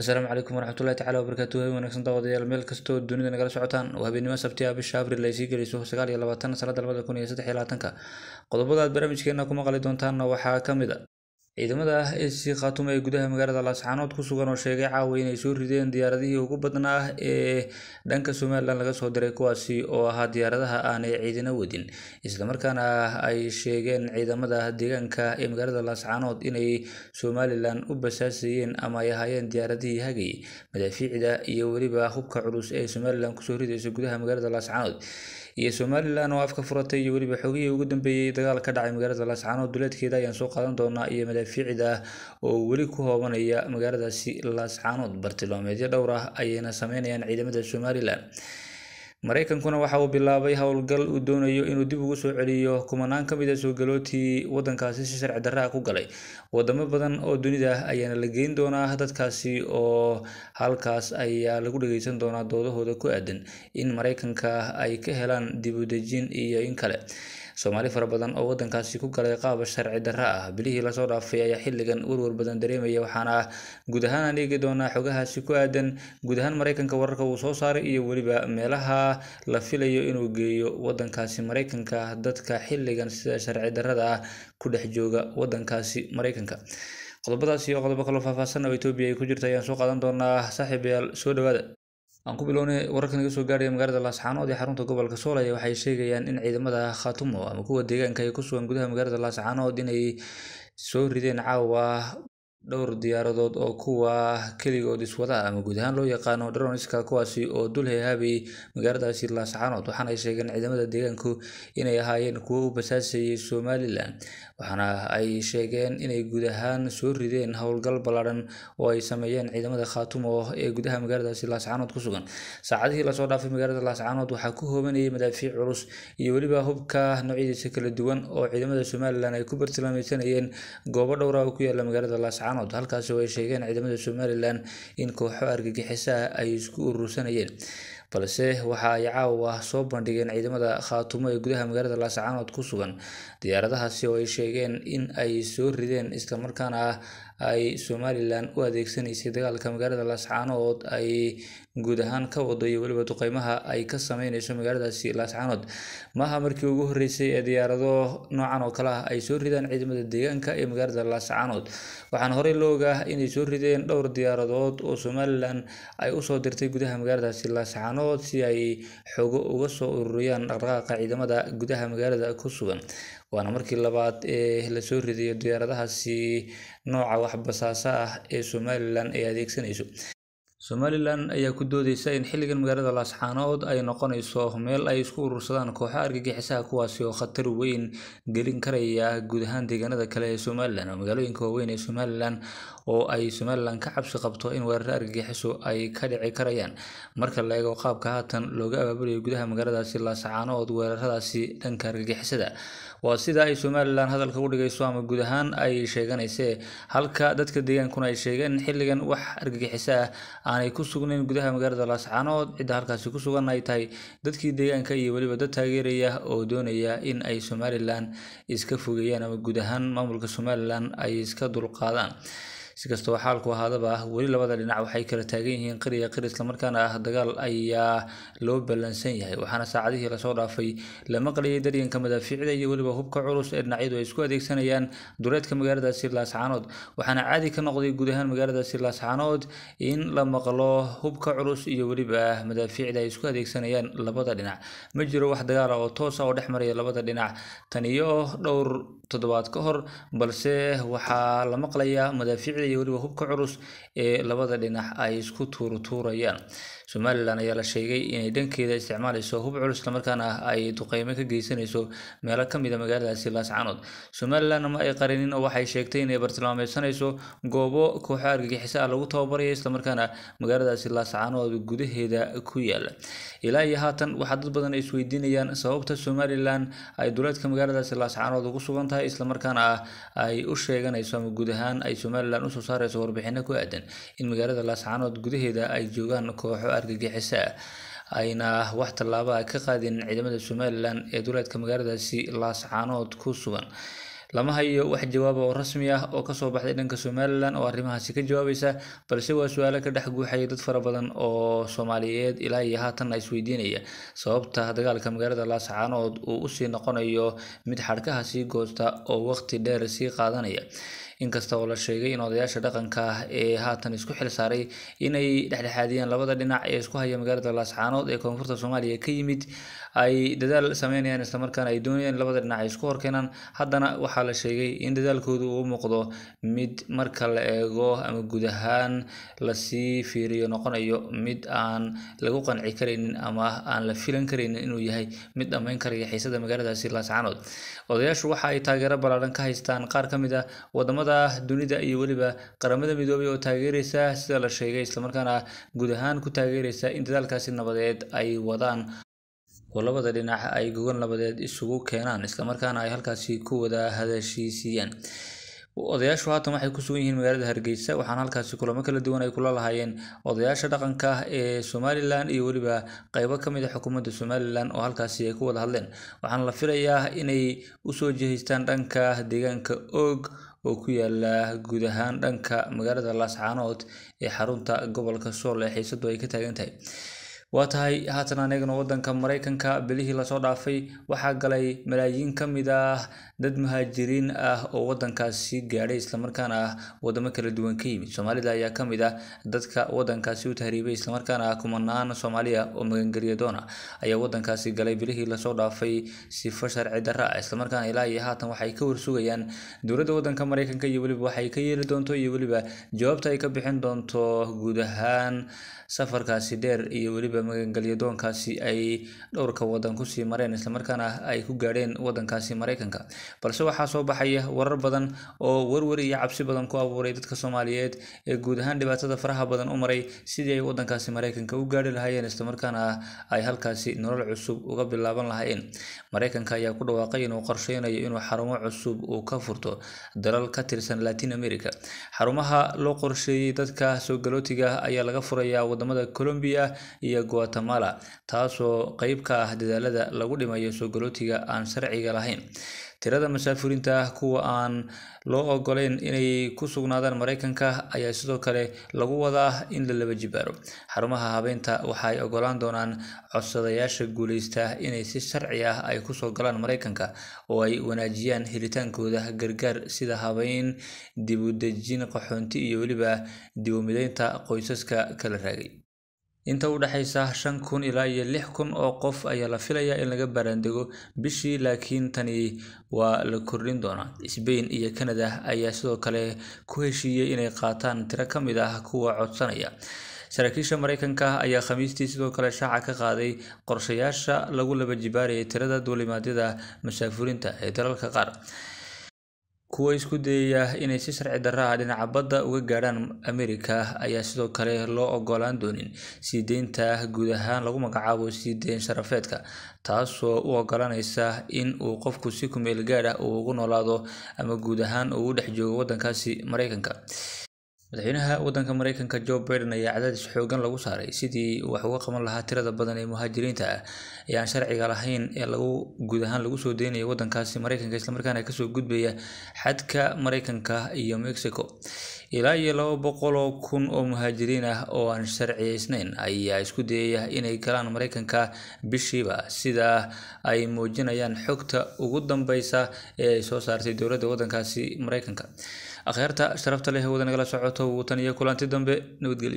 asalaamu calaykum waraxmatullahi tacala wabarakaatu waay wanaagsan daawadayaal meel kastoo dunida nagala socotaan waa habeenimo sabtiya bisha abril ay sii geliso sagaal iyo labaatan sanadda labada kun iyo saddex iyo labaatanka qodobadaad aad barnaamijkeena ku maqli doontaanna waxaa ka mid a Ciidamada ah ee si Khartoum ee gudaha magaalada Laascaanood ku sugan oo sheegay caawa inay soo rideen diyaaradihii ugu badnaa ee dhanka Somaliland laga soo diray kuwaasi oo ahaa diyaaradaha aanay ciidina wadin islamarkaana ay sheegeen ciidamada deegaanka ee magaalada Laascaanood inay somalilan u basaasayeen ama ay ahaayeen diyaaradihii hagay madaafiicda iyo weliba hubka culus ee Somaliland kusoo ridaysa gudaha magaalada Laascaanood iyo Somaliland oo afka furatay iyo weliba xogihii ugu dambeeyay dagaal ka dhacay magaalada Laascaanood duleedkeeda ayaan soo qaadan doonaa iyo madaafiicda shaaficiid ah oo weli ku hoobanaya magaaladaasi laascaanood bartilmaameedyo dhowr ah ayayna sameynayaan ciidamada somalilan maraykankuna waxa uu bilaabay howlgal uu doonayo inuu dib ugu soo celiyo kumanaan ka mid a ah soogalootii waddankaasi si sharci darraha ku galay wadamo badan oo dunida ah ayaana la geyn doonaa dadkaasi oo halkaas ayaa lagu dhageysan doonaa doodahooda ku aadan in maraykanka ay ka helaan dib dejin iyo in kale soomaali fara badan oo wadankaasi ku galay qaab sharci darro ah bilihii lasoo dhaafay ayaa xilligan warwar badan dareemaya waxaana guud ahaan aan eegi doonaa xogahaasi ku aadan guud ahaan maraykanka wararka uu soo saaray iyo weliba meelaha la filayo inuu geeyo wadankaasi maraykanka dadka xilligan sida sharci darrada ah ku dhex jooga wadankaasi maraykanka qodobadaasi oo qodobo kaloo faahfaahsan oo etoobiya ay ku jirta ayaan soo qaadan doonaa saaxiibayaal soo dhawaada aan ku bilownay wararka naga soo gaaraya magaalada laascaanood ee xarunta gobolka soolaya waxay sheegayaan in ciidamada khatumo ama kuwa deegaanka ay ku sugan gudaha magaalada laascaanood inay soo rideen caawa dhowr diyaaradood oo kuwa ah keligood iswada ama guud ahaan loo yaqaano droneska kuwaasi oo dul heehaabay magaaladaasi laascaanood waxaana ay sheegeen ciidamada deegaanku inay ahaayeen kuwo u basaasayay somalilan waxaana ay sheegeen inay guud ahaan soo rideen howlgal ballaadhan oo ay sameeyeen ciidamada khaatumo ee gudaha magaaladaasi laascaanood ku sugan saacadihii lasoo dhaafay magaalada laascaanood waxaa ku hoobanayay madaafiic culus iyo weliba hubka noocyadiisa kala duwan oo ciidamada somalilan ay ku bartilmaameedsanayeen goobo dhowra oo ku yaala magaalada laascaanood canood halkaasi oo ay sheegeen ciidamada somalilan in kooxo argagixisaa ay isku urursanayeen balse waxa ay caawa ah, soo bandhigeen ciidamada khaatumo ee gudaha magaalada laascaanood ku sugan diyaaradahaasi oo ay sheegeen in ay soo rideen islamarkaana ah ay somalilan u adeegsanaysay dagaalka magaalada laascaanood ay guud ahaan ka wado iyo weliba duqeymaha ay ka sameyneyso magaaladaasi laascaanood maaha markii ugu horeysay ee diyaarado noocan oo kale ah ay soo ridaan ciidamada deegaanka ee magaalada laascaanood waxaan horey loo ogaa inay soo rideen dhowr diyaaradood oo somalilan ay usoo dirtay gudaha magaaladaasi laascaanood si ay xogo uga soo ururiyaan dhaqdhaqaaqa ciidamada gudaha magaalada ku sugan waana markii labaad ee lasoo ridayo diyaaradahaasi nooca waxbasaasa ah ee somalilan ay adeegsanayso somalilan ayaa ku doodaysa in xilligan magaalada laascaanood ay noqonayso meel ay isku urursadaan kooxo argagixisaha kuwaasi oo khatar weyn gelin karaya guud ahaan deegaanada kale ee somalilan oo magaalooyinka waaweyn ee somalilan oo ay somalilan ka cabsi qabto in weeraro argagixisu ay ka dhici karayaan marka la eego qaabka haatan looga abaabulayo gudaha magaaladaasi laascaanood weeraradaasi dhanka argagixisada waa sida ay somalilan hadalka u dhigayso ama guud ahaan ay sheeganayse halka dadka deegaankuna ay sheegeen in xilligan wax argagixisa ah aanay ku sugnayn gudaha magaalada laascaanood cidda halkaasi ku sugan ay tahay dadkii deegaanka iyo weliba dad taageeraya oo doonaya in ay somalilan iska fogeeyaan ama guud ahaan maamulka somalilan ay iska dulqaadaan si kastaba xaalku ahaadaba ah weli labada dhinac waxay kala taagan yihiin qariya qarisla markaana ah dagaal ayaa loo ballansan yahay waxaana saacadihii lasoo dhaafay lama qaliyay daryanka madaafiicda iyo weliba hubka culus ee dhinacyadu ay isku adeegsanayaan dureedka magaaladaasi laascaanood waxaana caadi ka noqday guud ahaan magaaladaasi laascaanood in la maqlo hubka culus iyo weliba madaafiicda ay isku adeegsanayaan labada dhinac ma jiro wax dagaala ah oo toosa ah oo dhex maraya labada dhinac tan dhowr toddobaad ka hor balse waxaa la maqlayaa madaaficda iyo weliba hubka culus ee labada dhinac ay isku tuurutuurayaan somalilan ayaa la sheegay inay dhankeeda isticmaalayso hub culus islamarkaana ah, ay duqeymo ka geysanayso meelo kamid a ah magaaladaasi laascanood somalilan ma ay qarinin oo waxay sheegtay inay bartilmaameysanayso goobo kooxo argagixiso ah lagu tababaraya islamarkaana magaaladaasi laascanood gudaheeda ku yaala ilaa iyo haatan waxaa dad badan isweydiinayaan sababta somalilan ay duleedka magaaladaasi laascanood ugu sugan tahay islamarkaana ay u sheeganayso ama guud ahaan ay somalilan soo saareyso warbixino ku aadan in magaalada laascaanood gudaheeda ay joogaan kooxo argagixiso ah. ayna wax tallaaba ka qaadin ciidamada somalilan ee duleedka magaaladaasi laascaanood ku sugan lama hayo wax jawaaba oo rasmi ah oo kasoo baxday dhanka somalilan oo arrimahaasi ka jawaabaysa balse waa su-aalo ka dhex guuxaya dad fara badan oo soomaaliyeed ilaa iyo haatan isweydiinaya sababta dagaalka magaalada laascaanood uu usii noqonayo mid xadhkaha sii goosta oo waqti dheer sii qaadanaya inkasta la sheegay in odayaasha dhaqanka ah ee haatan isku xilsaaray inay dhexdhexaadiyeen labada dhinac ee isku haya magaalada laascaanood ee koonfurta soomaaliya ka yimid ay dadaal sameynayaan islamarkaana ay doonayeen labada dhinac ay isku horkeenaan haddana waxaa la sheegay in dadaalkoodu uu muuqdo mid marka la eego ama guud ahaan lasii fiiriyo noqonayo mid aan lagu qanci karaynin ama aan la filan karaynin inuu yahay mid dhammayn karaya xiisada magaaladaasi laascaanood odayaashu waxa ay taageero ballaaran ka haystaan qaar ka mid ah wadamada qaaradda dunida iyo weliba qaramada midoobay oo taageeraysa sida la sheegay islamarkaana guud ahaan ku taageeraysa in dadaalkaasi nabadeed ay wadaan oo labada dhinac ay gogol nabadeed isugu keenaan islamarkaana ay halkaasi ku wada hadashiisiiyaan odayaashu haatan waxay ku sugan yihiin magaalada hargeysa waxaana halkaasi kulamo kala duwan ay kula lahaayeen odayaasha dhaqanka ah ee somalilan iyo weliba qeybo ka mid a ah xukuumadda somalilan oo halkaasi ay ku wada hadleen waxaana la filayaa inay usoo jehaystaan dhanka deegaanka oog oo ku yaala guud ahaan dhanka magaalada laascaanood ee xarunta gobolka sool ee xiisadu ay ka taagan tahay waa tahay haatan anagana waddanka maraykanka bilihii lasoo dhaafay waxaa galay malaayiin ka mid ah dad muhaajiriin ah oo waddankaasi gaadhay islamarkaana ah waddamo kala duwan ka yimid soomaalida ayaa ka mid ah dadka waddankaasi u tahriibay islamarkaana ah kumanaan soomaaliya oo magangelyadoon ah ayaa waddankaasi galay bilihii lasoo dhaafay sifo sharci darra ah islamarkaana ilaa iyo haatan waxay ka warsugayaan dowladda waddanka maraykanka iyo weliba waxay ka yeeli doonto iyo weliba jawaabta ay ka bixin doonto guud ahaan safarkaasi dheer iyo weliba galmudug ay dhowrka wadan kusii mareen islamarkaana ay ku gaadheen wadankaasi mareykanka balse waxaa soo baxaya warar badan oo warwar iyo cabsi badan ku abuuray dadka soomaaliyeed ee guud ahaan dhibaatada faraha badan u maray sidii ay wadankaasi maraykanka u gaarhi lahaayeen islamarkaana ay halkaasi nolol cusub uga bilaaban lahaayeen mareykanka ayaa ku dhawaaqay inuu qorsheynayo inuu xarumo cusub uu ka furto dalal ka tirsan latin america xarumaha loo qorsheeyey dadka soogalootiga ah ayaa laga furayaa wadamada colombiya iyo Guatemala, taasoo qayb ka ah dadaalada lagu dhimayo soogalootiga aan sharciga lahayn. Tirada masaafiriinta kuwa aan loo ogoleyn inay ku sugnaadaan maraykanka ayaa sidoo kale lagu wadaa in la laba jibaaro. Xarumaha habeynta waxaay ogolaan doonaan codsadayaasha guuleysta inay si sharci ah ay ku soo galaan maraykanka oo ay wanaajiyaan helitaankooda gargaar sida habeyn, dibudejin qaxoonti iyo weliba dibumideynta qoysaska kala raagay. Inta u dhaxaysa shan kun ilaa iyo lix kun oo qof ayaa la filayaa in laga baaraandego bishii laakiin tani waa la kordhin doonaa. sbain iyo Canada ayaa sidoo kale ku heshiiyey inay qaataan tiro ka mid ah kuwa codsanaya. Saraakiisha maraykanka ayaa Khamiistii sidoo kale shaaca ka qaaday qorshayaasha lagu laba jibaarayay tirada duulimaadyada musaafiriinta ee dalalka qaar kuwa isku dayaya inay si sharci darro ah dhinaca badda uga gaadhaan Ameerika ayaa sidoo kale loo ogolaan doonin sii deynta guud ahaan lagu magacaabo sii deyn sharafeedka taasoo u oggolaanaysa in uu qofku si ku meel gaadh ah ugu noolaado ama guud ahaan ugu dhex joogo waddankaasi maraykanka madaxweynaha wadanka mareykanka jo biden ayaa cadaadis xoogan lagu saaray sidii wax uga qaban lahaa tirada badan ee muhaajiriinta ah ee aan sharciga lahayn ee lagu guud ahaan lagu soo deynayo wadankaasi maraykanka islamarkaana kasoo gudbaya xadka maraykanka iyo mexico ilaa iyo laba boqol oo kun oo muhaajiriin ah oo aan sharciyeysnayn ayaa isku dayaya inay galaan maraykanka bishiiba sidaa ay muujinayaan xogta ugu dambeysa ee ay soo saartay dowladda wadankaasi mareykanka akhyaarta sharafta leh hawada nagala socoto watan iyo kulanti dambe nabadgelyo